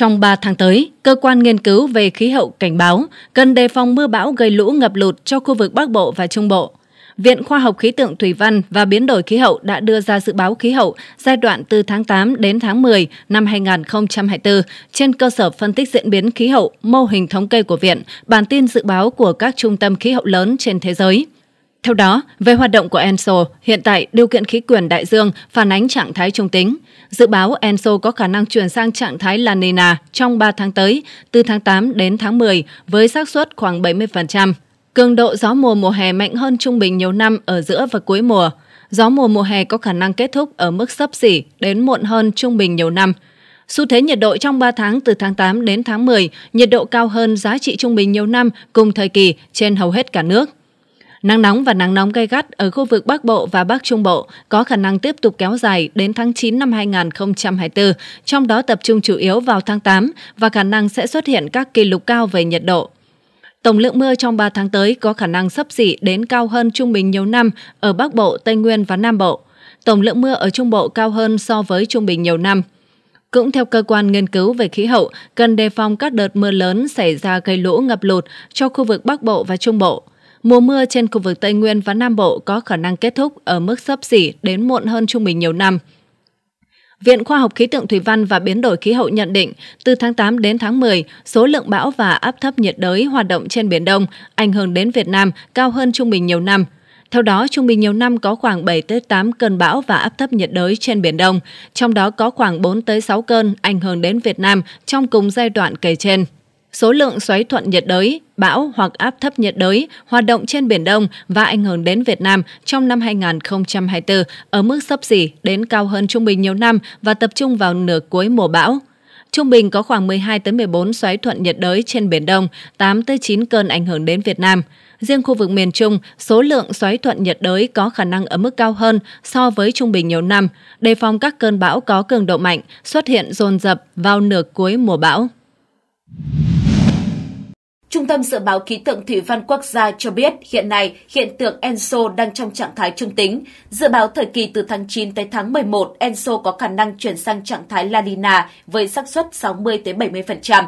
Trong 3 tháng tới, cơ quan nghiên cứu về khí hậu cảnh báo cần đề phòng mưa bão gây lũ ngập lụt cho khu vực Bắc Bộ và Trung Bộ. Viện Khoa học Khí tượng Thủy văn và Biến đổi khí hậu đã đưa ra dự báo khí hậu giai đoạn từ tháng 8 đến tháng 10 năm 2024 trên cơ sở phân tích diễn biến khí hậu, mô hình thống kê của Viện, bản tin dự báo của các trung tâm khí hậu lớn trên thế giới – theo đó, về hoạt động của ENSO, hiện tại điều kiện khí quyển đại dương phản ánh trạng thái trung tính. Dự báo ENSO có khả năng chuyển sang trạng thái La Nina trong 3 tháng tới, từ tháng 8 đến tháng 10, với xác suất khoảng 70%. Cường độ gió mùa mùa hè mạnh hơn trung bình nhiều năm ở giữa và cuối mùa. Gió mùa mùa hè có khả năng kết thúc ở mức sấp xỉ đến muộn hơn trung bình nhiều năm. Xu thế nhiệt độ trong 3 tháng từ tháng 8 đến tháng 10, nhiệt độ cao hơn giá trị trung bình nhiều năm cùng thời kỳ trên hầu hết cả nước. Nắng nóng và nắng nóng gay gắt ở khu vực Bắc Bộ và Bắc Trung Bộ có khả năng tiếp tục kéo dài đến tháng 9 năm 2024, trong đó tập trung chủ yếu vào tháng 8 và khả năng sẽ xuất hiện các kỷ lục cao về nhiệt độ. Tổng lượng mưa trong 3 tháng tới có khả năng sấp xỉ đến cao hơn trung bình nhiều năm ở Bắc Bộ, Tây Nguyên và Nam Bộ. Tổng lượng mưa ở Trung Bộ cao hơn so với trung bình nhiều năm. Cũng theo cơ quan nghiên cứu về khí hậu, cần đề phòng các đợt mưa lớn xảy ra gây lũ ngập lụt cho khu vực Bắc Bộ và Trung Bộ. Mùa mưa trên khu vực Tây Nguyên và Nam Bộ có khả năng kết thúc ở mức sấp xỉ đến muộn hơn trung bình nhiều năm. Viện Khoa học Khí tượng Thủy văn và Biến đổi Khí hậu nhận định, từ tháng 8 đến tháng 10, số lượng bão và áp thấp nhiệt đới hoạt động trên Biển Đông ảnh hưởng đến Việt Nam cao hơn trung bình nhiều năm. Theo đó, trung bình nhiều năm có khoảng 7 tới 8 cơn bão và áp thấp nhiệt đới trên biển Đông, trong đó có khoảng 4 tới 6 cơn ảnh hưởng đến Việt Nam trong cùng giai đoạn kể trên. Số lượng xoáy thuận nhiệt đới, bão hoặc áp thấp nhiệt đới hoạt động trên Biển Đông và ảnh hưởng đến Việt Nam trong năm 2024 ở mức sấp xỉ đến cao hơn trung bình nhiều năm và tập trung vào nửa cuối mùa bão. Trung bình có khoảng 12 tới 14 xoáy thuận nhiệt đới trên Biển Đông, 8 tới 9 cơn ảnh hưởng đến Việt Nam. Riêng khu vực miền Trung, số lượng xoáy thuận nhiệt đới có khả năng ở mức cao hơn so với trung bình nhiều năm, đề phòng các cơn bão có cường độ mạnh xuất hiện dồn dập vào nửa cuối mùa bão. Trung tâm Dự báo Khí tượng Thủy văn Quốc gia cho biết hiện nay hiện tượng Enso đang trong trạng thái trung tính. Dự báo thời kỳ từ tháng 9 tới tháng 11, Enso có khả năng chuyển sang trạng thái La Nina với xác suất 60-70%.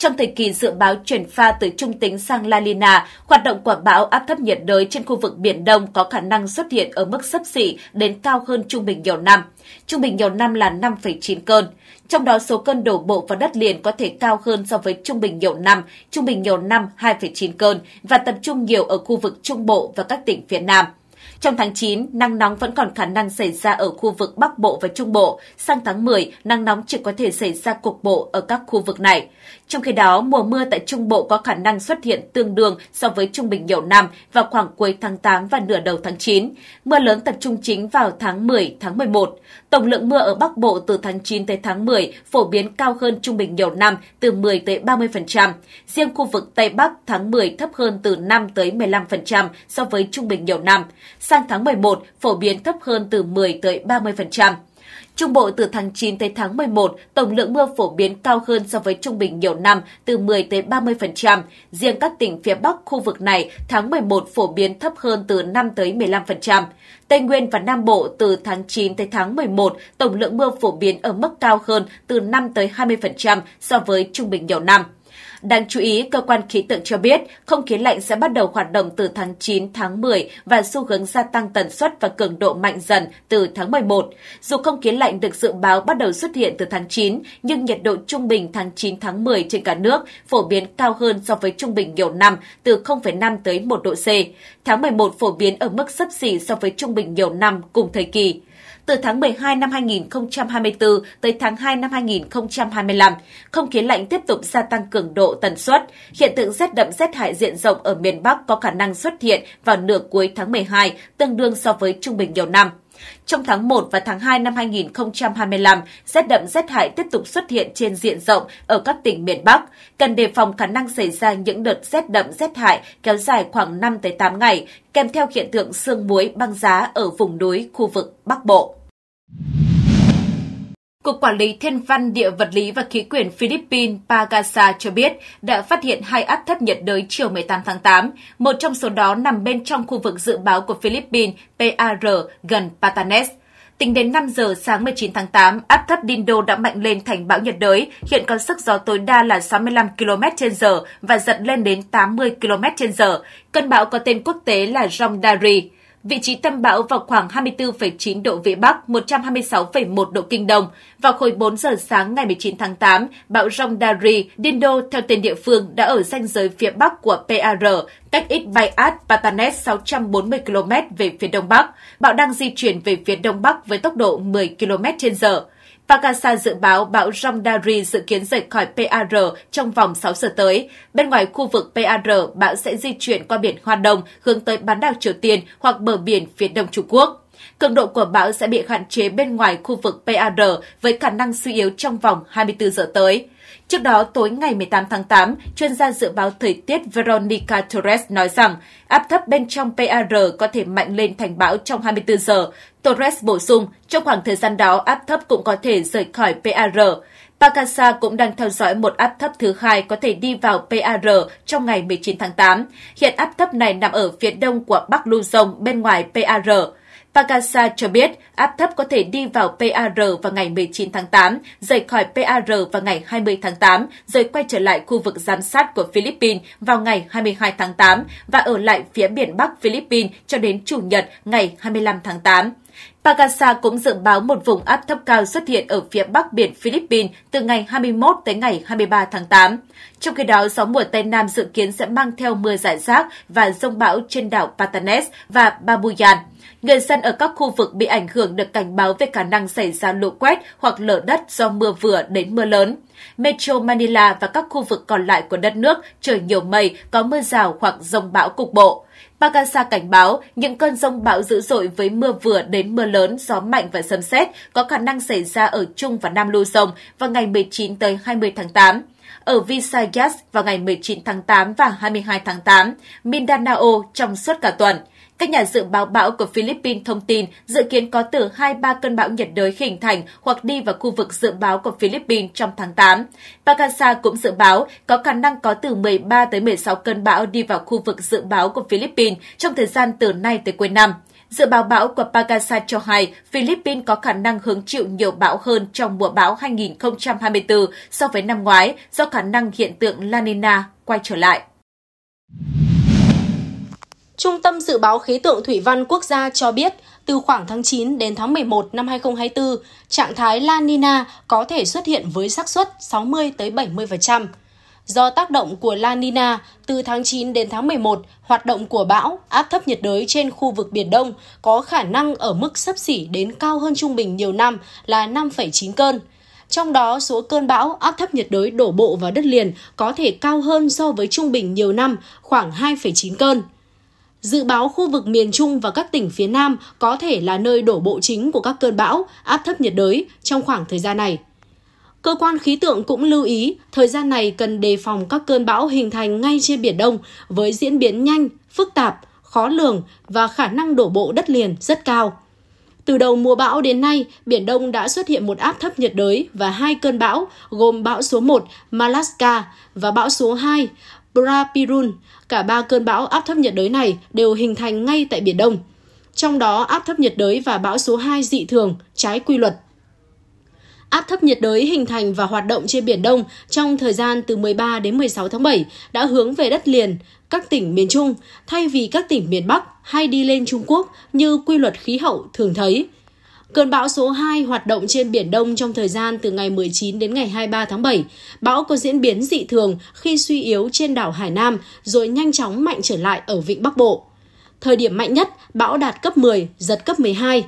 Trong thời kỳ dự báo chuyển pha từ trung tính sang La Nina, hoạt động của bão áp thấp nhiệt đới trên khu vực Biển Đông có khả năng xuất hiện ở mức sấp xỉ đến cao hơn trung bình nhiều năm. Trung bình nhiều năm là 5,9 cơn. Trong đó số cơn đổ bộ vào đất liền có thể cao hơn so với trung bình nhiều năm, trung bình nhiều năm 2,9 cơn và tập trung nhiều ở khu vực Trung Bộ và các tỉnh phía Nam. Trong tháng 9, nắng nóng vẫn còn khả năng xảy ra ở khu vực Bắc Bộ và Trung Bộ. Sang tháng 10, nắng nóng chỉ có thể xảy ra cục bộ ở các khu vực này. Trong khi đó, mùa mưa tại Trung Bộ có khả năng xuất hiện tương đương so với trung bình nhiều năm vào khoảng cuối tháng 8 và nửa đầu tháng 9. Mưa lớn tập trung chính vào tháng 10, tháng 11. Tổng lượng mưa ở Bắc Bộ từ tháng 9 tới tháng 10 phổ biến cao hơn trung bình nhiều năm từ 10 tới 30%. Riêng khu vực Tây Bắc tháng 10 thấp hơn từ 5 tới 15% so với trung bình nhiều năm sang tháng 11 phổ biến thấp hơn từ 10 tới 30%. Trung Bộ từ tháng 9 tới tháng 11, tổng lượng mưa phổ biến cao hơn so với trung bình nhiều năm từ 10 tới 30%. Riêng các tỉnh phía Bắc khu vực này, tháng 11 phổ biến thấp hơn từ 5 tới 15%. Tây Nguyên và Nam Bộ từ tháng 9 tới tháng 11, tổng lượng mưa phổ biến ở mức cao hơn từ 5 tới 20% so với trung bình nhiều năm. Đáng chú ý, cơ quan khí tượng cho biết không khí lạnh sẽ bắt đầu hoạt động từ tháng 9, tháng 10 và xu hướng gia tăng tần suất và cường độ mạnh dần từ tháng 11. Dù không khí lạnh được dự báo bắt đầu xuất hiện từ tháng 9, nhưng nhiệt độ trung bình tháng 9, tháng 10 trên cả nước phổ biến cao hơn so với trung bình nhiều năm từ 0,5 tới 1 độ C. Tháng 11 phổ biến ở mức sấp xỉ so với trung bình nhiều năm cùng thời kỳ từ tháng 12 năm 2024 tới tháng 2 năm 2025. Không khí lạnh tiếp tục gia tăng cường độ tần suất. Hiện tượng rét đậm rét hại diện rộng ở miền Bắc có khả năng xuất hiện vào nửa cuối tháng 12, tương đương so với trung bình nhiều năm. Trong tháng 1 và tháng 2 năm 2025, rét đậm rét hại tiếp tục xuất hiện trên diện rộng ở các tỉnh miền Bắc. Cần đề phòng khả năng xảy ra những đợt rét đậm rét hại kéo dài khoảng 5 tới 8 ngày, kèm theo hiện tượng sương muối băng giá ở vùng núi khu vực Bắc Bộ. Cục Quản lý Thiên văn Địa vật lý và Khí quyển Philippines Pagasa cho biết đã phát hiện hai áp thấp nhiệt đới chiều 18 tháng 8, một trong số đó nằm bên trong khu vực dự báo của Philippines PAR gần Patanes. Tính đến 5 giờ sáng 19 tháng 8, áp thấp Dindo đã mạnh lên thành bão nhiệt đới, hiện có sức gió tối đa là 65 km h và giật lên đến 80 km h Cơn bão có tên quốc tế là Rongdari. Vị trí tâm bão vào khoảng 24,9 độ Vĩ Bắc, 126,1 độ Kinh Đông. Vào hồi 4 giờ sáng ngày 19 tháng 8, bão Rongdari, Dindo theo tên địa phương đã ở ranh giới phía Bắc của PAR, cách ít Bayat, Patanes 640 km về phía Đông Bắc. Bão đang di chuyển về phía Đông Bắc với tốc độ 10 km h Pakasa dự báo bão Rondari dự kiến rời khỏi PAR trong vòng 6 giờ tới. Bên ngoài khu vực PAR, bão sẽ di chuyển qua biển Hoa Đông hướng tới bán đảo Triều Tiên hoặc bờ biển phía đông Trung Quốc. Cường độ của bão sẽ bị hạn chế bên ngoài khu vực PAR với khả năng suy yếu trong vòng 24 giờ tới. Trước đó, tối ngày 18 tháng 8, chuyên gia dự báo thời tiết Veronica Torres nói rằng áp thấp bên trong PAR có thể mạnh lên thành bão trong 24 giờ. Torres bổ sung, trong khoảng thời gian đó, áp thấp cũng có thể rời khỏi PAR. Pakasa cũng đang theo dõi một áp thấp thứ hai có thể đi vào PAR trong ngày 19 tháng 8. Hiện áp thấp này nằm ở phía đông của Bắc Luzon bên ngoài PAR. Pagasa cho biết áp thấp có thể đi vào PAR vào ngày 19 tháng 8, rời khỏi PAR vào ngày 20 tháng 8, rồi quay trở lại khu vực giám sát của Philippines vào ngày 22 tháng 8 và ở lại phía biển Bắc Philippines cho đến Chủ nhật ngày 25 tháng 8. Pagasa cũng dự báo một vùng áp thấp cao xuất hiện ở phía bắc biển Philippines từ ngày 21 tới ngày 23 tháng 8. Trong khi đó, gió mùa Tây Nam dự kiến sẽ mang theo mưa rải rác và rông bão trên đảo Patanes và Babuyan. Người dân ở các khu vực bị ảnh hưởng được cảnh báo về khả năng xảy ra lũ quét hoặc lở đất do mưa vừa đến mưa lớn. Metro Manila và các khu vực còn lại của đất nước trời nhiều mây, có mưa rào hoặc rông bão cục bộ. Pagasa cảnh báo những cơn rông bão dữ dội với mưa vừa đến mưa lớn, gió mạnh và sấm sét có khả năng xảy ra ở Trung và Nam Lưu Dông vào ngày 19 tới 20 tháng 8 ở Visayas vào ngày 19 tháng 8 và 22 tháng 8, Mindanao trong suốt cả tuần. Các nhà dự báo bão của Philippines thông tin dự kiến có từ 2-3 cơn bão nhiệt đới hình thành hoặc đi vào khu vực dự báo của Philippines trong tháng 8. Pagasa cũng dự báo có khả năng có từ 13 tới 16 cơn bão đi vào khu vực dự báo của Philippines trong thời gian từ nay tới cuối năm. Dự báo bão của Pagasa cho hay Philippines có khả năng hứng chịu nhiều bão hơn trong mùa bão 2024 so với năm ngoái do khả năng hiện tượng La Nina quay trở lại. Trung tâm Dự báo Khí tượng Thủy văn Quốc gia cho biết, từ khoảng tháng 9 đến tháng 11 năm 2024, trạng thái La Nina có thể xuất hiện với xác suất 60 tới 70%. Do tác động của La Nina, từ tháng 9 đến tháng 11, hoạt động của bão, áp thấp nhiệt đới trên khu vực Biển Đông có khả năng ở mức sấp xỉ đến cao hơn trung bình nhiều năm là 5,9 cơn. Trong đó, số cơn bão áp thấp nhiệt đới đổ bộ vào đất liền có thể cao hơn so với trung bình nhiều năm, khoảng 2,9 cơn. Dự báo khu vực miền Trung và các tỉnh phía Nam có thể là nơi đổ bộ chính của các cơn bão, áp thấp nhiệt đới trong khoảng thời gian này. Cơ quan khí tượng cũng lưu ý, thời gian này cần đề phòng các cơn bão hình thành ngay trên Biển Đông với diễn biến nhanh, phức tạp, khó lường và khả năng đổ bộ đất liền rất cao. Từ đầu mùa bão đến nay, Biển Đông đã xuất hiện một áp thấp nhiệt đới và hai cơn bão gồm bão số 1 Malaska và bão số 2 Brapirun. Cả ba cơn bão áp thấp nhiệt đới này đều hình thành ngay tại Biển Đông. Trong đó, áp thấp nhiệt đới và bão số 2 dị thường, trái quy luật Áp thấp nhiệt đới hình thành và hoạt động trên Biển Đông trong thời gian từ 13 đến 16 tháng 7 đã hướng về đất liền, các tỉnh miền Trung, thay vì các tỉnh miền Bắc hay đi lên Trung Quốc như quy luật khí hậu thường thấy. Cơn bão số 2 hoạt động trên Biển Đông trong thời gian từ ngày 19 đến ngày 23 tháng 7. Bão có diễn biến dị thường khi suy yếu trên đảo Hải Nam rồi nhanh chóng mạnh trở lại ở vịnh Bắc Bộ. Thời điểm mạnh nhất, bão đạt cấp 10, giật cấp 12.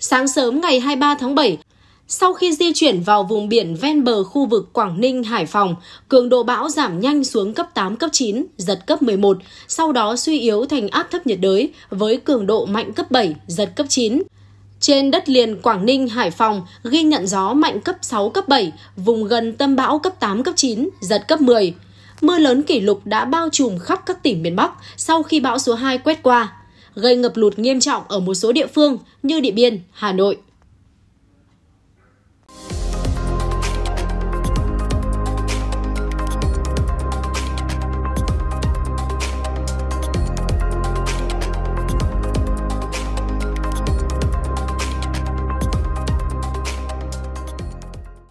Sáng sớm ngày 23 tháng 7, sau khi di chuyển vào vùng biển ven bờ khu vực Quảng Ninh, Hải Phòng, cường độ bão giảm nhanh xuống cấp 8, cấp 9, giật cấp 11, sau đó suy yếu thành áp thấp nhiệt đới với cường độ mạnh cấp 7, giật cấp 9. Trên đất liền Quảng Ninh, Hải Phòng ghi nhận gió mạnh cấp 6, cấp 7, vùng gần tâm bão cấp 8, cấp 9, giật cấp 10. Mưa lớn kỷ lục đã bao trùm khắp các tỉnh miền Bắc sau khi bão số 2 quét qua, gây ngập lụt nghiêm trọng ở một số địa phương như Điện Biên, Hà Nội.